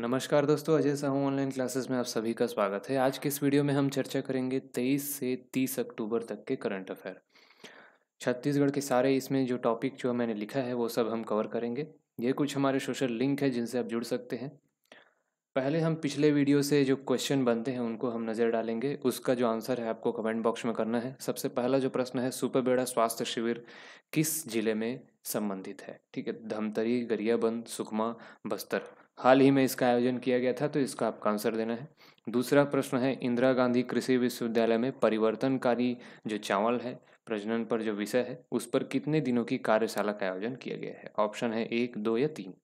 नमस्कार दोस्तों Ajay Sahu online classes में आप सभी का स्वागत है आज के इस वीडियो में हम चर्चा करेंगे 23 से 30 अक्टूबर तक के करंट अफेयर छत्तीसगढ़ के सारे इसमें जो टॉपिक जो मैंने लिखा है वो सब हम कवर करेंगे ये कुछ हमारे सोशल लिंक है जिनसे आप जुड़ सकते हैं पहले हम पिछले वीडियो से जो क्वेश्चन बनते हैं उनको हम नज़र डालेंगे उसका जो आंसर है आपको कमेंट बॉक्स में करना है सबसे पहला जो प्रश्न है बेड़ा स्वास्थ्य शिविर किस जिले में संबंधित है ठीक है धमतरी गरियाबंद सुकमा बस्तर हाल ही में इसका आयोजन किया गया था तो इसका आपका आंसर देना है दूसरा प्रश्न है इंदिरा गांधी कृषि विश्वविद्यालय में परिवर्तनकारी जो चावल है प्रजनन पर जो विषय है उस पर कितने दिनों की कार्यशाला का आयोजन किया गया है ऑप्शन है एक दो या तीन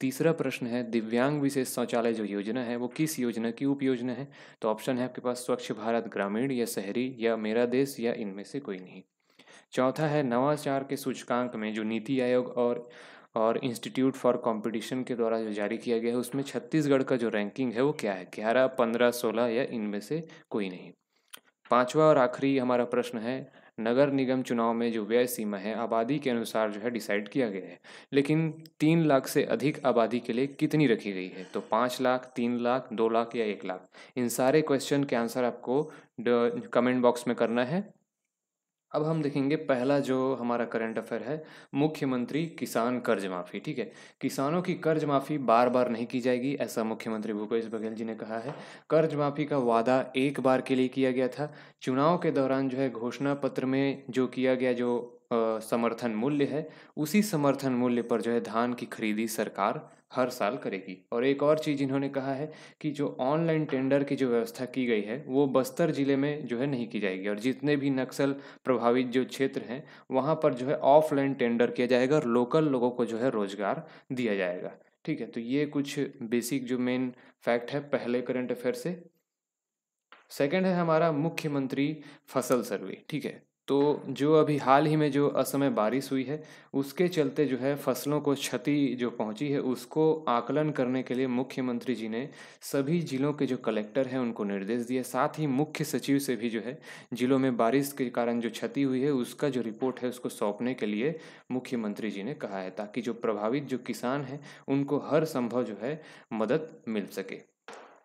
तीसरा प्रश्न है दिव्यांग विशेष शौचालय जो योजना है वो किस योजना की उप योजना है तो ऑप्शन है आपके पास स्वच्छ भारत ग्रामीण या शहरी या मेरा देश या इनमें से कोई नहीं चौथा है नवाचार के सूचकांक में जो नीति आयोग और और इंस्टीट्यूट फॉर कंपटीशन के द्वारा जो जारी किया गया है उसमें छत्तीसगढ़ का जो रैंकिंग है वो क्या है ग्यारह पंद्रह सोलह या इनमें से कोई नहीं पांचवा और आखिरी हमारा प्रश्न है नगर निगम चुनाव में जो व्यय सीमा है आबादी के अनुसार जो है डिसाइड किया गया है लेकिन तीन लाख से अधिक आबादी के लिए कितनी रखी गई है तो पाँच लाख तीन लाख दो लाख या एक लाख इन सारे क्वेश्चन के आंसर आपको कमेंट बॉक्स में करना है अब हम देखेंगे पहला जो हमारा करंट अफेयर है मुख्यमंत्री किसान कर्ज माफ़ी ठीक है किसानों की कर्ज माफ़ी बार बार नहीं की जाएगी ऐसा मुख्यमंत्री भूपेश बघेल जी ने कहा है कर्ज माफ़ी का वादा एक बार के लिए किया गया था चुनाव के दौरान जो है घोषणा पत्र में जो किया गया जो आ, समर्थन मूल्य है उसी समर्थन मूल्य पर जो है धान की खरीदी सरकार हर साल करेगी और एक और चीज़ इन्होंने कहा है कि जो ऑनलाइन टेंडर की जो व्यवस्था की गई है वो बस्तर ज़िले में जो है नहीं की जाएगी और जितने भी नक्सल प्रभावित जो क्षेत्र हैं वहाँ पर जो है ऑफलाइन टेंडर किया जाएगा और लोकल लोगों को जो है रोज़गार दिया जाएगा ठीक है तो ये कुछ बेसिक जो मेन फैक्ट है पहले करंट अफेयर से सेकेंड है हमारा मुख्यमंत्री फसल सर्वे ठीक है तो जो अभी हाल ही में जो असमय बारिश हुई है उसके चलते जो है फसलों को क्षति जो पहुंची है उसको आकलन करने के लिए मुख्यमंत्री जी ने सभी जिलों के जो कलेक्टर हैं उनको निर्देश दिए साथ ही मुख्य सचिव से भी जो है जिलों में बारिश के कारण जो क्षति हुई है उसका जो रिपोर्ट है उसको सौंपने के लिए मुख्यमंत्री जी ने कहा है ताकि जो प्रभावित जो किसान हैं उनको हर संभव जो है मदद मिल सके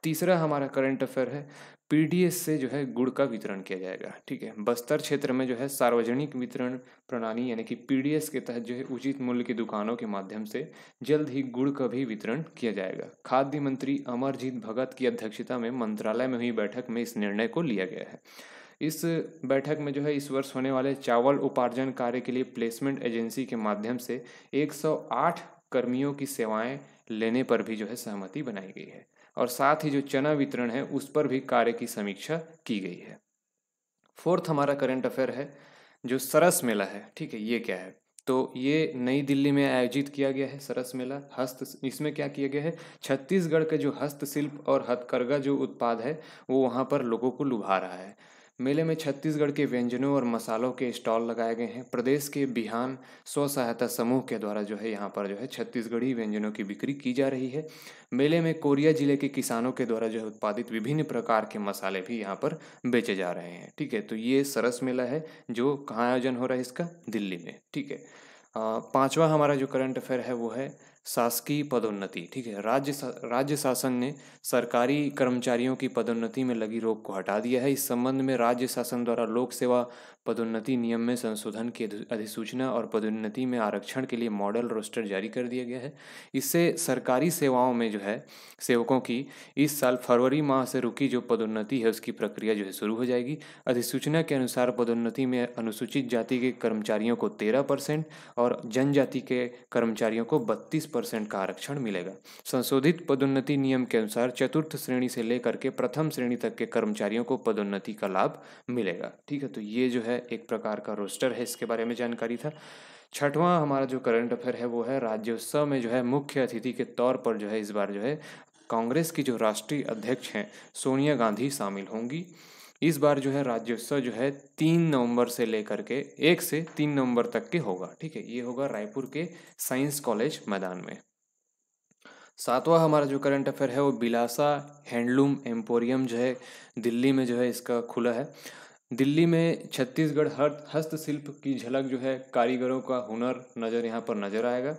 तीसरा हमारा करंट अफेयर है पीडीएस से जो है गुड़ का वितरण किया जाएगा ठीक है बस्तर क्षेत्र में जो है सार्वजनिक वितरण प्रणाली यानी कि पीडीएस के तहत जो है उचित मूल्य की दुकानों के माध्यम से जल्द ही गुड़ का भी वितरण किया जाएगा खाद्य मंत्री अमरजीत भगत की अध्यक्षता में मंत्रालय में हुई बैठक में इस निर्णय को लिया गया है इस बैठक में जो है इस वर्ष होने वाले चावल उपार्जन कार्य के लिए प्लेसमेंट एजेंसी के माध्यम से 108 कर्मियों की सेवाएं लेने पर भी जो है सहमति बनाई गई है और साथ ही जो चना वितरण है उस पर भी कार्य की समीक्षा की गई है फोर्थ हमारा करंट अफेयर है जो सरस मेला है ठीक है ये क्या है तो ये नई दिल्ली में आयोजित किया गया है सरस मेला हस्त इसमें क्या किया गया है छत्तीसगढ़ के जो हस्तशिल्प और हथकरघा जो उत्पाद है वो वहाँ पर लोगों को लुभा रहा है मेले में छत्तीसगढ़ के व्यंजनों और मसालों के स्टॉल लगाए गए हैं प्रदेश के बिहान स्व सहायता समूह के द्वारा जो है यहाँ पर जो है छत्तीसगढ़ी व्यंजनों की बिक्री की जा रही है मेले में कोरिया जिले के किसानों के द्वारा जो है उत्पादित विभिन्न प्रकार के मसाले भी यहाँ पर बेचे जा रहे हैं ठीक है तो ये सरस मेला है जो कहाँ आयोजन हो रहा है इसका दिल्ली में ठीक है पाँचवा हमारा जो करंट अफेयर है वो है शासकीय पदोन्नति ठीक है राज्य राज्य शासन ने सरकारी कर्मचारियों की पदोन्नति में लगी रोक को हटा दिया है इस संबंध में राज्य शासन द्वारा लोक सेवा पदोन्नति नियम में संशोधन की अधिसूचना और पदोन्नति में आरक्षण के लिए मॉडल रोस्टर जारी कर दिया गया है इससे सरकारी सेवाओं में जो है सेवकों की इस साल फरवरी माह से रुकी जो पदोन्नति है उसकी प्रक्रिया जो है शुरू हो जाएगी अधिसूचना के अनुसार पदोन्नति में अनुसूचित जाति के कर्मचारियों को तेरह परसेंट और जनजाति के कर्मचारियों को बत्तीस परसेंट का आरक्षण मिलेगा संशोधित पदोन्नति नियम के अनुसार चतुर्थ श्रेणी से लेकर के प्रथम श्रेणी तक के कर्मचारियों को पदोन्नति का लाभ मिलेगा ठीक है तो ये जो है एक प्रकार का रोस्टर है इसके बारे में जानकारी था छठवां हमारा जो करंट अफेयर है वो है राज्योत्सव में जो है मुख्य अतिथि के तौर पर जो है इस बार जो है कांग्रेस की जो राष्ट्रीय अध्यक्ष हैं सोनिया गांधी शामिल होंगी इस बार जो है राज्योत्सव जो है तीन नवंबर से लेकर के एक से तीन नवंबर तक के होगा ठीक है ये होगा रायपुर के साइंस कॉलेज मैदान में सातवां हमारा जो करंट अफेयर है वो बिलासा हैंडलूम एम्पोरियम जो है दिल्ली में जो है इसका खुला है दिल्ली में छत्तीसगढ़ हस्तशिल्प की झलक जो है कारीगरों का हुनर नज़र यहाँ पर नज़र आएगा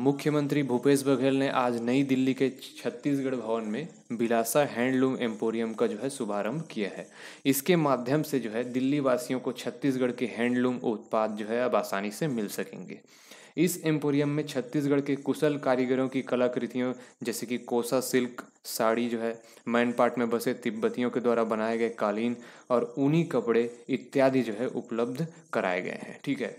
मुख्यमंत्री भूपेश बघेल ने आज नई दिल्ली के छत्तीसगढ़ भवन में बिलासा हैंडलूम एम्पोरियम का जो है शुभारंभ किया है इसके माध्यम से जो है दिल्ली वासियों को छत्तीसगढ़ के हैंडलूम उत्पाद जो है अब आसानी से मिल सकेंगे इस एम्पोरियम में छत्तीसगढ़ के कुशल कारीगरों की कलाकृतियों जैसे कि कोसा सिल्क साड़ी जो है मैनपाट में बसे तिब्बतियों के द्वारा बनाए गए कालीन और ऊनी कपड़े इत्यादि जो है उपलब्ध कराए गए हैं ठीक है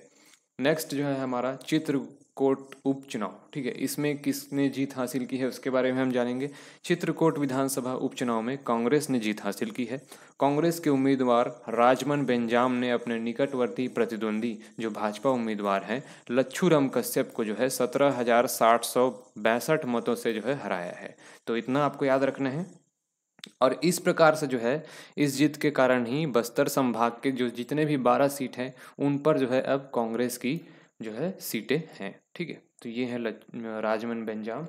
नेक्स्ट जो है हमारा चित्र कोट उपचुनाव ठीक है इसमें किसने जीत हासिल की है उसके बारे में हम जानेंगे चित्रकोट विधानसभा उपचुनाव में कांग्रेस ने जीत हासिल की है कांग्रेस के उम्मीदवार राजमन बेंजाम ने अपने निकटवर्ती प्रतिद्वंदी जो भाजपा उम्मीदवार हैं लच्छूराम कश्यप को जो है सत्रह हजार साठ सौ बैसठ मतों से जो है हराया है तो इतना आपको याद रखना है और इस प्रकार से जो है इस जीत के कारण ही बस्तर संभाग के जो जितने भी बारह सीट हैं उन पर जो है अब कांग्रेस की जो है सीटें हैं ठीक है तो ये है राजमन बेंजाम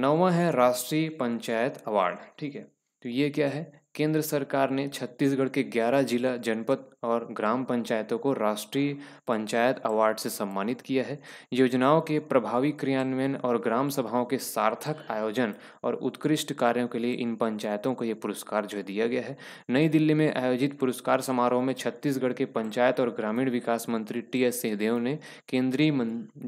नौवा है राष्ट्रीय पंचायत अवार्ड ठीक है तो ये क्या है केंद्र सरकार ने छत्तीसगढ़ के 11 जिला जनपद और ग्राम पंचायतों को राष्ट्रीय पंचायत अवार्ड से सम्मानित किया है योजनाओं के प्रभावी क्रियान्वयन और ग्राम सभाओं के सार्थक आयोजन और उत्कृष्ट कार्यों के लिए इन पंचायतों को ये पुरस्कार जो दिया गया है नई दिल्ली में आयोजित पुरस्कार समारोह में छत्तीसगढ़ के पंचायत और ग्रामीण विकास मंत्री टी एस सिंहदेव ने केंद्रीय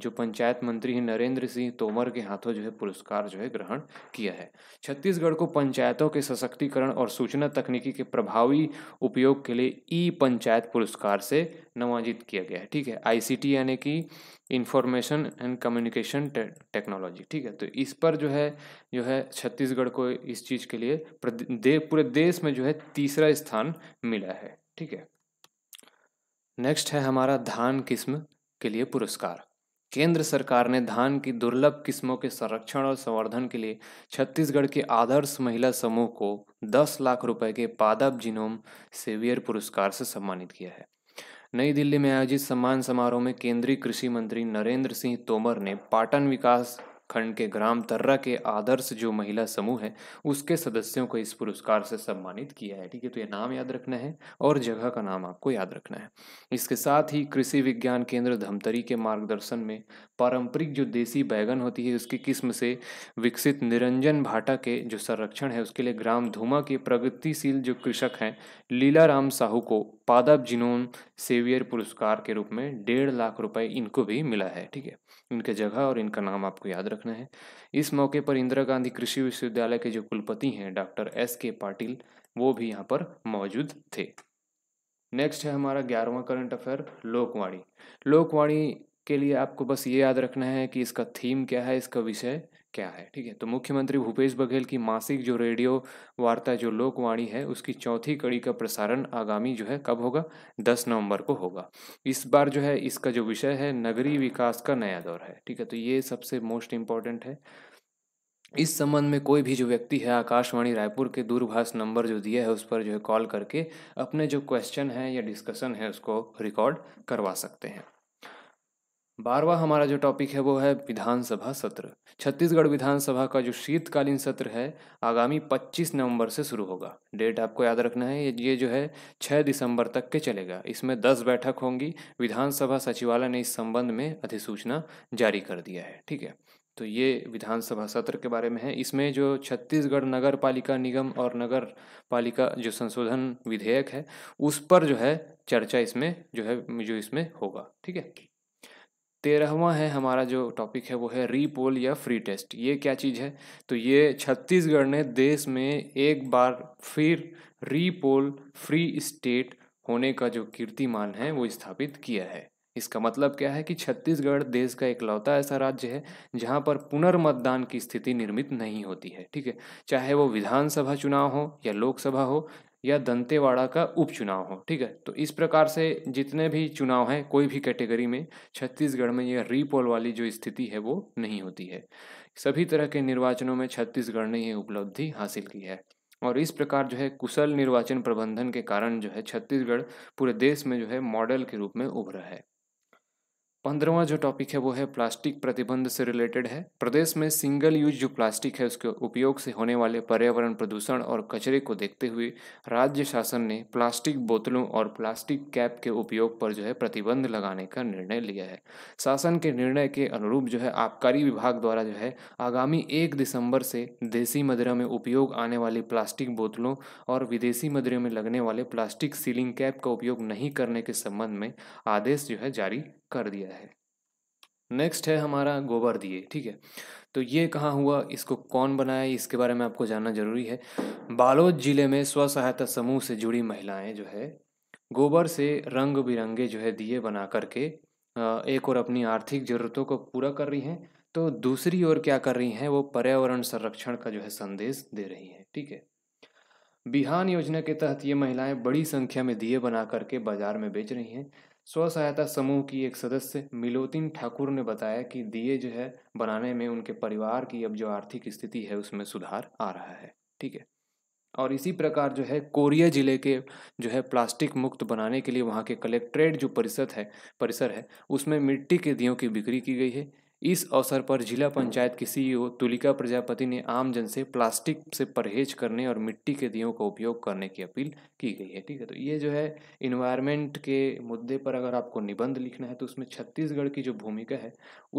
जो पंचायत मंत्री हैं नरेंद्र सिंह तोमर के हाथों जो है पुरस्कार जो है ग्रहण किया है छत्तीसगढ़ को पंचायतों के सशक्तिकरण और सूचना सूचना तकनीकी के प्रभावी उपयोग के लिए ई पंचायत पुरस्कार से नवाजित किया गया है ठीक है आईसीटी यानी कि इंफॉर्मेशन एंड कम्युनिकेशन टेक्नोलॉजी ठीक है तो इस पर जो है जो है छत्तीसगढ़ को इस चीज़ के लिए दे, पूरे देश में जो है तीसरा स्थान मिला है ठीक है नेक्स्ट है हमारा धान किस्म के लिए पुरस्कार केंद्र सरकार ने धान की दुर्लभ किस्मों के संरक्षण और संवर्धन के लिए छत्तीसगढ़ के आदर्श महिला समूह को 10 लाख रुपए के पादप जिनोम सेवियर पुरस्कार से सम्मानित किया है नई दिल्ली में आयोजित सम्मान समारोह में केंद्रीय कृषि मंत्री नरेंद्र सिंह तोमर ने पाटन विकास खंड के ग्राम तर्रा के आदर्श जो महिला समूह है उसके सदस्यों को इस पुरस्कार से सम्मानित किया है ठीक है तो ये नाम याद रखना है और जगह का नाम आपको याद रखना है इसके साथ ही कृषि विज्ञान केंद्र धमतरी के मार्गदर्शन में पारंपरिक जो देसी बैगन होती है उसकी किस्म से विकसित निरंजन भाटा के जो संरक्षण है उसके लिए ग्राम धूमा के प्रगतिशील जो कृषक हैं लीलाराम साहू को पादब जिनोन सेवियर पुरस्कार के रूप में डेढ़ लाख रुपए इनको भी मिला है ठीक है इनके जगह और इनका नाम आपको याद रखना है इस मौके पर इंदिरा गांधी कृषि विश्वविद्यालय के जो कुलपति हैं डॉक्टर एस के पाटिल वो भी यहाँ पर मौजूद थे नेक्स्ट है हमारा ग्यारहवा करंट अफेयर लोकवाणी लोकवाणी के लिए आपको बस ये याद रखना है कि इसका थीम क्या है इसका विषय क्या है ठीक है तो मुख्यमंत्री भूपेश बघेल की मासिक जो रेडियो वार्ता जो लोकवाणी है उसकी चौथी कड़ी का प्रसारण आगामी जो है कब होगा दस नवंबर को होगा इस बार जो है इसका जो विषय है नगरीय विकास का नया दौर है ठीक है तो ये सबसे मोस्ट इम्पॉर्टेंट है इस संबंध में कोई भी जो व्यक्ति है आकाशवाणी रायपुर के दूरभाष नंबर जो दिया है उस पर जो है कॉल करके अपने जो क्वेश्चन है या डिस्कशन है उसको रिकॉर्ड करवा सकते हैं बारवा हमारा जो टॉपिक है वो है विधानसभा सत्र छत्तीसगढ़ विधानसभा का जो शीतकालीन सत्र है आगामी 25 नवंबर से शुरू होगा डेट आपको याद रखना है ये जो है 6 दिसंबर तक के चलेगा इसमें 10 बैठक होंगी विधानसभा सचिवालय ने इस संबंध में अधिसूचना जारी कर दिया है ठीक है तो ये विधानसभा सत्र के बारे में है इसमें जो छत्तीसगढ़ नगर पालिका निगम और नगर पालिका जो संशोधन विधेयक है उस पर जो है चर्चा इसमें जो है जो इसमें होगा ठीक है तेरहवा है हमारा जो टॉपिक है वो है रीपोल या फ्री टेस्ट ये क्या चीज़ है तो ये छत्तीसगढ़ ने देश में एक बार फिर रीपोल फ्री स्टेट होने का जो कीर्तिमान है वो स्थापित किया है इसका मतलब क्या है कि छत्तीसगढ़ देश का इकलौता ऐसा राज्य है जहां पर पुनर्मतदान की स्थिति निर्मित नहीं होती है ठीक है चाहे वो विधानसभा चुनाव हो या लोकसभा हो या दंतेवाड़ा का उपचुनाव हो ठीक है तो इस प्रकार से जितने भी चुनाव हैं कोई भी कैटेगरी में छत्तीसगढ़ में यह रीपोल वाली जो स्थिति है वो नहीं होती है सभी तरह के निर्वाचनों में छत्तीसगढ़ ने यह उपलब्धि हासिल की है और इस प्रकार जो है कुशल निर्वाचन प्रबंधन के कारण जो है छत्तीसगढ़ पूरे देश में जो है मॉडल के रूप में उभरा है पंद्रवा जो टॉपिक है वो है प्लास्टिक प्रतिबंध से रिलेटेड है प्रदेश में सिंगल यूज जो प्लास्टिक है उसके उपयोग से होने वाले पर्यावरण प्रदूषण और कचरे को देखते हुए राज्य शासन ने प्लास्टिक बोतलों और प्लास्टिक कैप के उपयोग पर जो है प्रतिबंध लगाने का निर्णय लिया है शासन के निर्णय के अनुरूप जो है आबकारी विभाग द्वारा जो है आगामी एक दिसंबर से देसी मदिरा में उपयोग आने वाली प्लास्टिक बोतलों और विदेशी मदिरा में लगने वाले प्लास्टिक सीलिंग कैप का उपयोग नहीं करने के संबंध में आदेश जो है जारी कर दिया है नेक्स्ट है हमारा गोबर दिए ठीक है तो ये कहाँ हुआ इसको कौन बनाया इसके बारे में आपको जानना जरूरी है बालोद जिले में स्व सहायता समूह से जुड़ी महिलाएं जो है गोबर से रंग बिरंगे जो है दिए बना करके एक और अपनी आर्थिक ज़रूरतों को पूरा कर रही हैं तो दूसरी ओर क्या कर रही हैं वो पर्यावरण संरक्षण का जो है संदेश दे रही हैं ठीक है बिहान योजना के तहत ये महिलाएं बड़ी संख्या में दिए बना करके बाजार में बेच रही हैं स्व सहायता समूह की एक सदस्य मिलोतिन ठाकुर ने बताया कि दिए जो है बनाने में उनके परिवार की अब जो आर्थिक स्थिति है उसमें सुधार आ रहा है ठीक है और इसी प्रकार जो है कोरिया जिले के जो है प्लास्टिक मुक्त बनाने के लिए वहाँ के कलेक्ट्रेट जो परिषद है परिसर है उसमें मिट्टी के दियों की बिक्री की गई है इस अवसर पर जिला पंचायत की सीईओ e तुलिका प्रजापति ने आमजन से प्लास्टिक से परहेज करने और मिट्टी के दियों का उपयोग करने की अपील की गई है ठीक है तो ये जो है इन्वायरमेंट के मुद्दे पर अगर आपको निबंध लिखना है तो उसमें छत्तीसगढ़ की जो भूमिका है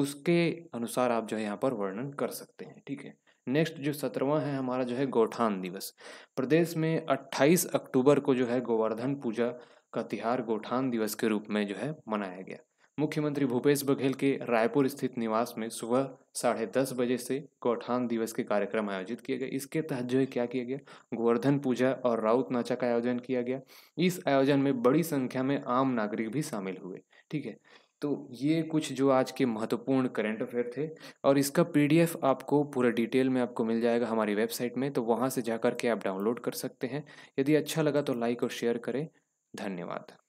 उसके अनुसार आप जो है यहाँ पर वर्णन कर सकते हैं ठीक है नेक्स्ट जो सत्रहवा है हमारा जो है गौठान दिवस प्रदेश में अट्ठाईस अक्टूबर को जो है गोवर्धन पूजा का त्यौहार गौठान दिवस के रूप में जो है मनाया गया मुख्यमंत्री भूपेश बघेल के रायपुर स्थित निवास में सुबह साढ़े दस बजे से गौठान दिवस के कार्यक्रम आयोजित किए गए इसके तहत जो है क्या किया गया गोवर्धन पूजा और राउत नाचा का आयोजन किया गया इस आयोजन में बड़ी संख्या में आम नागरिक भी शामिल हुए ठीक है तो ये कुछ जो आज के महत्वपूर्ण करंट अफेयर थे और इसका पीडीएफ आपको पूरा डिटेल में आपको मिल जाएगा हमारी वेबसाइट में तो वहाँ से जा के आप डाउनलोड कर सकते हैं यदि अच्छा लगा तो लाइक और शेयर करें धन्यवाद